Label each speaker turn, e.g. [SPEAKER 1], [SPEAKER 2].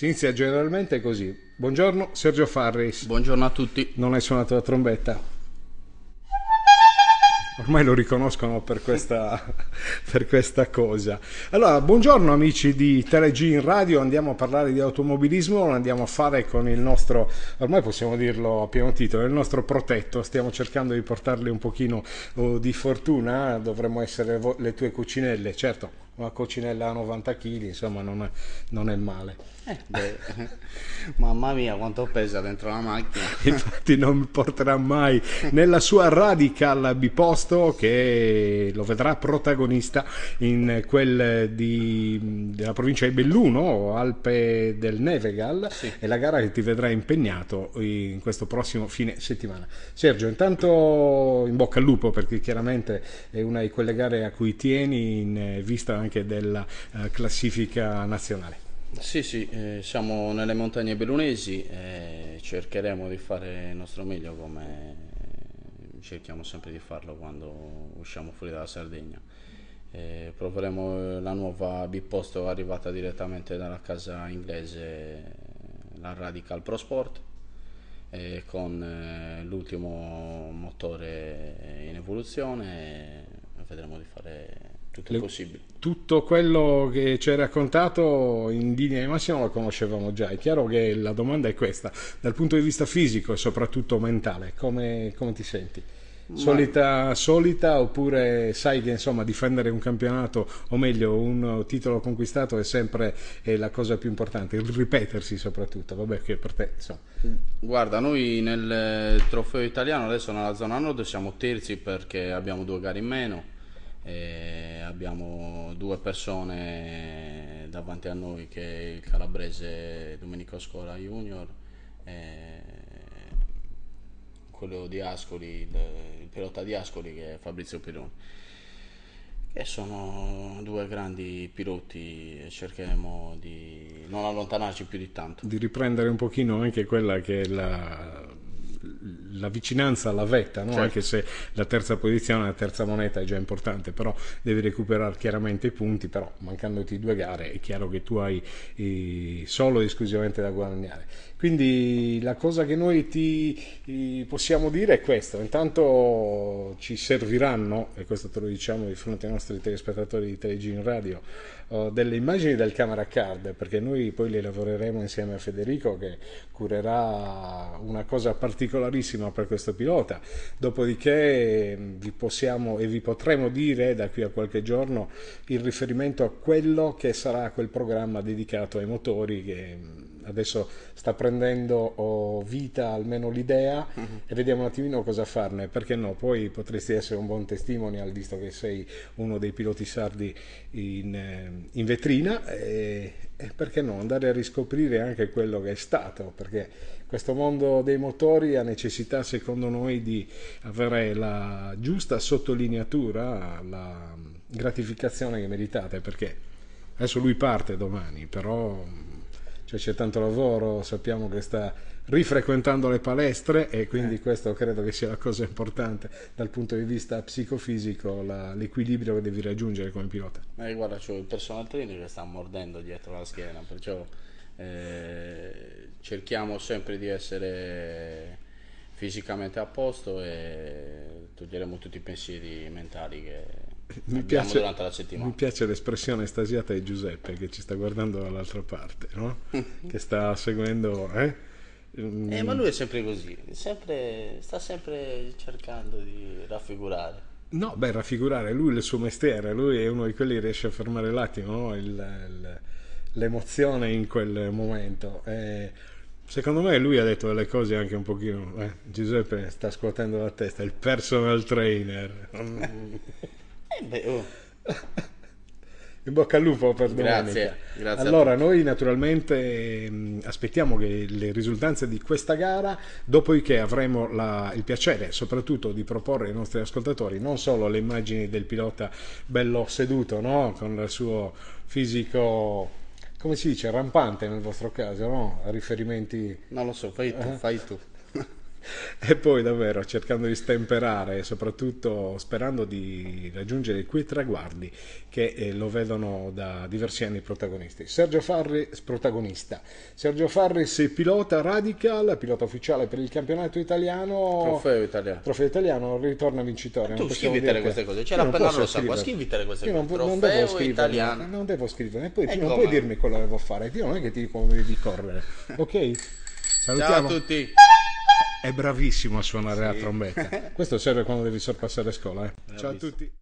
[SPEAKER 1] Si inizia generalmente così. Buongiorno Sergio Farris. Buongiorno a tutti. Non hai suonato la trombetta? Ormai lo riconoscono per questa, per questa cosa. Allora, buongiorno amici di TeleG in radio, andiamo a parlare di automobilismo, lo andiamo a fare con il nostro, ormai possiamo dirlo a pieno titolo, il nostro protetto, stiamo cercando di portarle un pochino oh, di fortuna, dovremmo essere vo- le tue cucinelle, certo una cocinella a 90 kg, insomma non è, non è male. Eh, beh, mamma mia quanto pesa
[SPEAKER 2] dentro la macchina.
[SPEAKER 1] Infatti non mi porterà mai nella sua radical biposto che lo vedrà protagonista in quel di, della provincia di Belluno, Alpe del Nevegal, sì. è la gara che ti vedrà impegnato in questo prossimo fine settimana. Sergio, intanto in bocca al lupo perché chiaramente è una di quelle gare a cui tieni in eh, vista anche anche della eh, classifica nazionale.
[SPEAKER 2] Sì, sì, eh, siamo nelle montagne bellunesi e eh, cercheremo di fare il nostro meglio come cerchiamo sempre di farlo quando usciamo fuori dalla Sardegna. Eh, proveremo la nuova biposto arrivata direttamente dalla casa inglese, la Radical Pro Sport, eh, con eh, l'ultimo motore in evoluzione. Vedremo di fare tutto le, possibile.
[SPEAKER 1] Tutto quello che ci hai raccontato in linea di massima lo conoscevamo già. È chiaro che la domanda è questa, dal punto di vista fisico e soprattutto mentale, come, come ti senti? Solita, solita oppure sai che insomma difendere un campionato o meglio un titolo conquistato è sempre è la cosa più importante, il ripetersi soprattutto, vabbè che per te insomma.
[SPEAKER 2] Guarda, noi nel eh, trofeo italiano adesso nella zona nord siamo terzi perché abbiamo due gare in meno, e abbiamo due persone davanti a noi che è il calabrese Domenico Scola Junior e quello di Ascoli, il, il pilota di Ascoli che è Fabrizio Pironi che sono due grandi piloti e cercheremo di non allontanarci più di tanto
[SPEAKER 1] di riprendere un pochino anche quella che è la la vicinanza alla vetta, no? certo. anche se la terza posizione, la terza moneta è già importante, però devi recuperare chiaramente i punti, però mancandoti due gare è chiaro che tu hai eh, solo ed esclusivamente da guadagnare. Quindi la cosa che noi ti eh, possiamo dire è questa, intanto ci serviranno, e questo te lo diciamo di fronte ai nostri telespettatori di Telegin Radio, eh, delle immagini del camera card, perché noi poi le lavoreremo insieme a Federico che curerà una cosa particolarissima sono per questo pilota. Dopodiché mm, vi possiamo e vi potremo dire da qui a qualche giorno il riferimento a quello che sarà quel programma dedicato ai motori che mm, adesso sta prendendo oh, vita almeno l'idea mm-hmm. e vediamo un attimino cosa farne, perché no, poi potresti essere un buon testimonial visto che sei uno dei piloti sardi in, eh, in vetrina e, e perché no andare a riscoprire anche quello che è stato, perché questo mondo dei motori ha necessità secondo noi di avere la giusta sottolineatura, la gratificazione che meritate, perché adesso lui parte domani, però cioè c'è tanto lavoro, sappiamo che sta rifrequentando le palestre e quindi eh. questo credo che sia la cosa importante dal punto di vista psicofisico, la, l'equilibrio che devi raggiungere come pilota.
[SPEAKER 2] Eh, guarda, c'è il personal trainer che sta mordendo dietro la schiena, perciò eh, cerchiamo sempre di essere fisicamente a posto e toglieremo tutti i pensieri mentali che mi piace, mi
[SPEAKER 1] piace, l'espressione estasiata di Giuseppe che ci sta guardando dall'altra parte, no? che sta seguendo. Eh? Eh, ma lui è
[SPEAKER 2] sempre così, sempre, sta sempre cercando di raffigurare.
[SPEAKER 1] No, beh, raffigurare lui il suo mestiere, lui è uno di quelli che riesce a fermare l'attimo, no? il, il, l'emozione in quel momento. Eh, secondo me lui ha detto delle cose anche un pochino... Eh? Giuseppe sta scuotendo la testa, il personal trainer.
[SPEAKER 2] Eh, beh, oh.
[SPEAKER 1] In bocca al lupo per grazie, grazie allora, noi naturalmente mm, aspettiamo che le risultanze di questa gara, dopodiché avremo la, il piacere soprattutto di proporre ai nostri ascoltatori non solo le immagini del pilota bello seduto, no? con il suo fisico come si dice, rampante nel vostro caso, no? Riferimenti... Non lo so, fai tu, eh? fai tu. e poi davvero cercando di stemperare e soprattutto sperando di raggiungere quei traguardi che eh, lo vedono da diversi anni protagonisti. Sergio Farris protagonista. Sergio Farris pilota Radical, pilota ufficiale per il campionato italiano. Trofeo italiano. Trofeo italiano, ritorna vincitore. Ma tu scrivitele queste cose, c'è la penna rossa qua, scrivitele queste io non, cose. Non, Trofeo devo scrivere, italiano. Non devo scrivere, poi, tu non puoi dirmi quello che devo fare, io non è che ti dico come devi correre, ok?
[SPEAKER 2] Salutiamo. Ciao a tutti
[SPEAKER 1] è bravissimo a suonare sì. la trombetta. Questo serve quando devi sorpassare scuola. Eh. Ciao a tutti.